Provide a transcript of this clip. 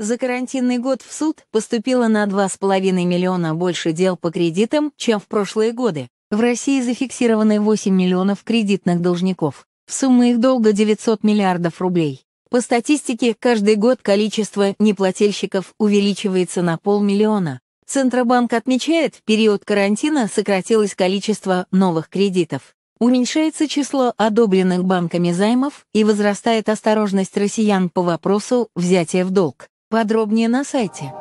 За карантинный год в суд поступило на 2,5 миллиона больше дел по кредитам, чем в прошлые годы. В России зафиксированы 8 миллионов кредитных должников. В сумме их долга 900 миллиардов рублей. По статистике, каждый год количество неплательщиков увеличивается на полмиллиона. Центробанк отмечает, в период карантина сократилось количество новых кредитов. Уменьшается число одобренных банками займов и возрастает осторожность россиян по вопросу взятия в долг. Подробнее на сайте.